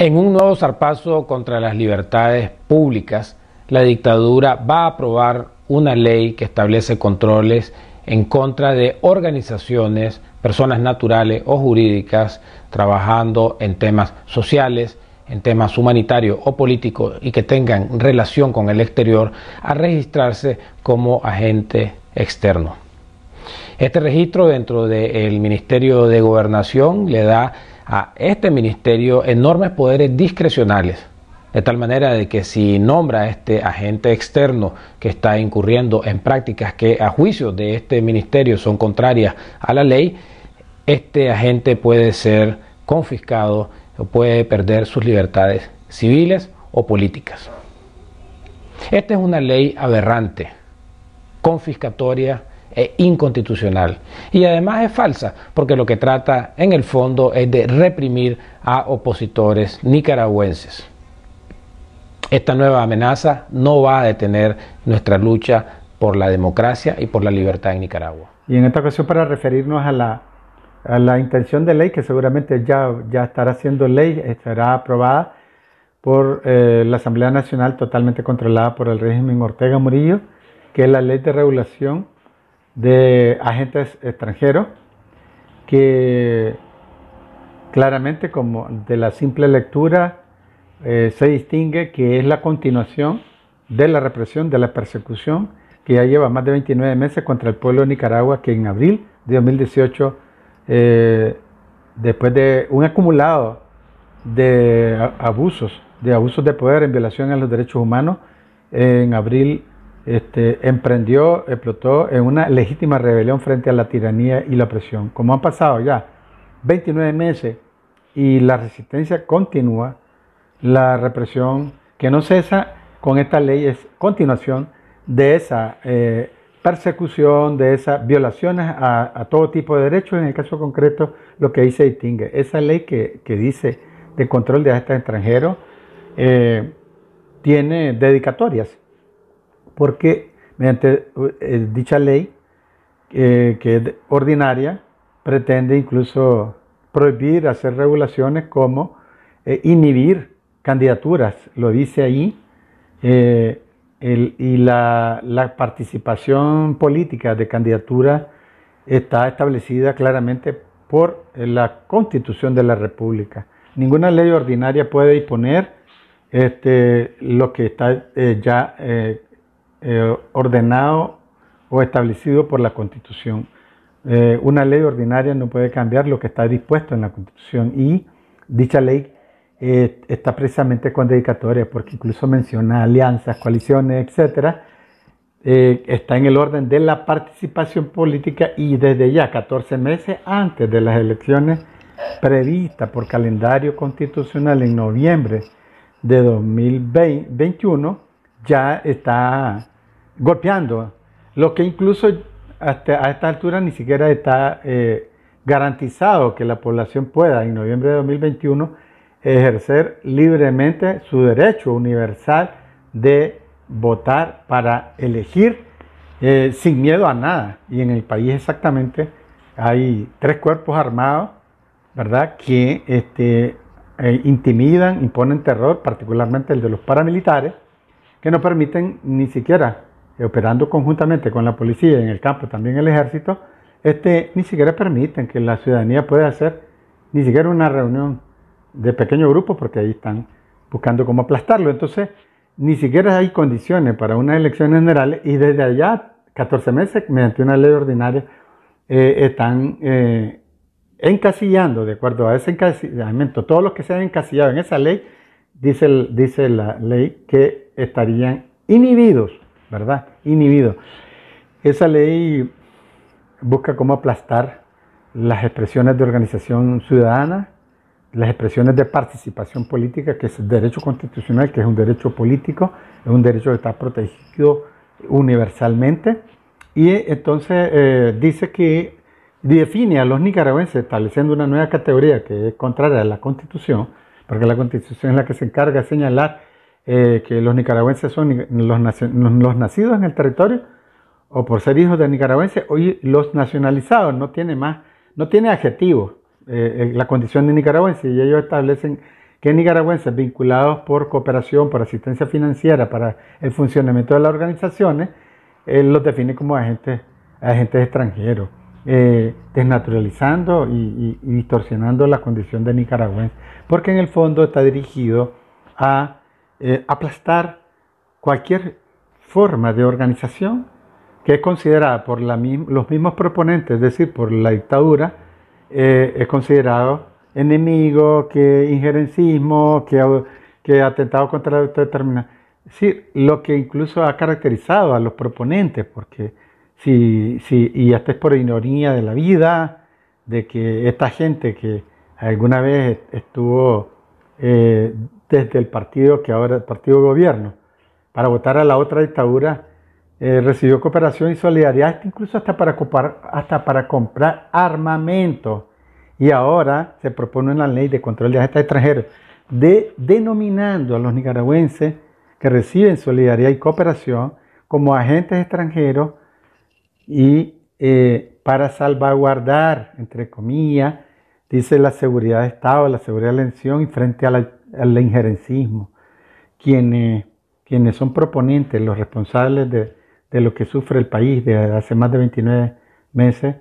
En un nuevo zarpazo contra las libertades públicas, la dictadura va a aprobar una ley que establece controles en contra de organizaciones, personas naturales o jurídicas trabajando en temas sociales, en temas humanitarios o políticos y que tengan relación con el exterior a registrarse como agente externo. Este registro dentro del Ministerio de Gobernación le da a este ministerio enormes poderes discrecionales, de tal manera de que si nombra a este agente externo que está incurriendo en prácticas que a juicio de este ministerio son contrarias a la ley, este agente puede ser confiscado o puede perder sus libertades civiles o políticas. Esta es una ley aberrante, confiscatoria es inconstitucional y además es falsa porque lo que trata en el fondo es de reprimir a opositores nicaragüenses. Esta nueva amenaza no va a detener nuestra lucha por la democracia y por la libertad en Nicaragua. Y en esta ocasión para referirnos a la, intención de ley que seguramente ya, ya estará siendo ley, estará aprobada por eh, la Asamblea Nacional totalmente controlada por el régimen Ortega Murillo, que es la ley de regulación de agentes extranjeros que claramente como de la simple lectura eh, se distingue que es la continuación de la represión, de la persecución que ya lleva más de 29 meses contra el pueblo de Nicaragua que en abril de 2018, eh, después de un acumulado de abusos, de abusos de poder en violación a los derechos humanos, en abril este, emprendió, explotó en una legítima rebelión frente a la tiranía y la opresión. Como han pasado ya 29 meses y la resistencia continúa, la represión que no cesa con esta ley es continuación de esa eh, persecución, de esas violaciones a, todo tipo de derechos, en el caso concreto lo que dice se distingue, esa ley que, dice de control de agentes extranjeros eh, tiene dedicatorias porque mediante eh, dicha ley, eh, que es ordinaria, pretende incluso prohibir hacer regulaciones como eh, inhibir candidaturas, lo dice ahí, y la, participación política de candidatura está establecida claramente por la Constitución de la República. Ninguna ley ordinaria puede imponer este, lo que está ya eh, ordenado o establecido por la Constitución. Eh, una ley ordinaria no puede cambiar lo que está dispuesto en la Constitución y dicha ley eh, está precisamente con dedicatoria porque incluso menciona alianzas, coaliciones, etc. está en el orden de la participación política y desde ya 14 meses antes de las elecciones previstas por calendario constitucional en noviembre de 2021, ya está golpeando, lo que incluso a esta altura ni siquiera está eh, garantizado que la población pueda en noviembre de 2021 ejercer libremente su derecho universal de votar para elegir eh, sin miedo a nada. Y en el país exactamente hay tres cuerpos armados, ¿verdad?, que este, eh, intimidan, imponen terror, particularmente el de los paramilitares, que no permiten ni siquiera, eh, operando conjuntamente con la policía en el campo, también el ejército, este, ni siquiera permiten que la ciudadanía pueda hacer ni siquiera una reunión de pequeño grupo, porque ahí están buscando cómo aplastarlo. Entonces, ni siquiera hay condiciones para unas elecciones generales y desde allá, 14 meses, mediante una ley ordinaria, eh, están eh, encasillando, de acuerdo a ese encasillamiento, todos los que se han encasillado en esa ley, dice, dice la ley que estarían inhibidos, ¿verdad? Inhibidos. Esa ley busca cómo aplastar las expresiones de organización ciudadana, las expresiones de participación política, que es el derecho constitucional, que es un derecho político, es un derecho que está protegido universalmente. Y eh, entonces eh, dice que define a los nicaragüenses estableciendo una nueva categoría que es contraria a la constitución, porque la constitución es la que se encarga de señalar eh, que los nicaragüenses son los, los, nacidos en el territorio o por ser hijos de nicaragüenses hoy los nacionalizados, no tiene más, no tiene adjetivo eh, eh, la condición de nicaragüense y ellos establecen que nicaragüenses vinculados por cooperación, por asistencia financiera, para el funcionamiento de las organizaciones, eh, los define como agentes, agentes extranjeros, desnaturalizando y, distorsionando la condición de nicaragüense, porque en el fondo está dirigido a eh, aplastar cualquier forma de organización que es considerada por los mismos proponentes, es decir, por la dictadura, eh, es considerado enemigo, que injerencismo, que, que atentado contra la autodeterminación. Es decir, lo que incluso ha caracterizado a los proponentes, porque si, si, y hasta es por ignorancia de la vida, de que esta gente que alguna vez estuvo eh, desde el partido que ahora, el partido gobierno, para votar a la otra dictadura, eh, recibió cooperación y solidaridad, incluso hasta para, hasta para comprar armamento. Y ahora se propone una ley de control de agentes extranjeros, de, denominando a los nicaragüenses que reciben solidaridad y cooperación como agentes extranjeros y eh, para salvaguardar, entre comillas, dice la seguridad de Estado, la seguridad de la nación y frente a la al injerencismo, quienes, quienes son proponentes, los responsables de, lo que sufre el país desde hace más de 29 meses,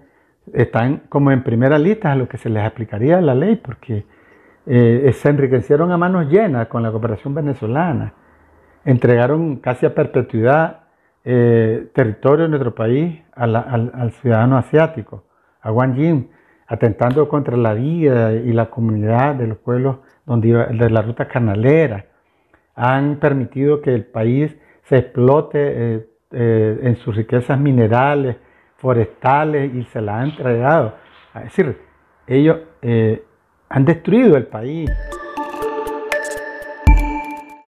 están como en primera lista a lo que se les aplicaría la ley, porque eh, se enriquecieron a manos llenas con la cooperación venezolana, entregaron casi a perpetuidad eh, territorio de nuestro país al, al, ciudadano asiático, a Wang Jin, atentando contra la vida y la comunidad de los pueblos donde iba, de la ruta canalera. Han permitido que el país se explote eh, eh, en sus riquezas minerales, forestales y se la han entregado. Es decir, ellos eh, han destruido el país.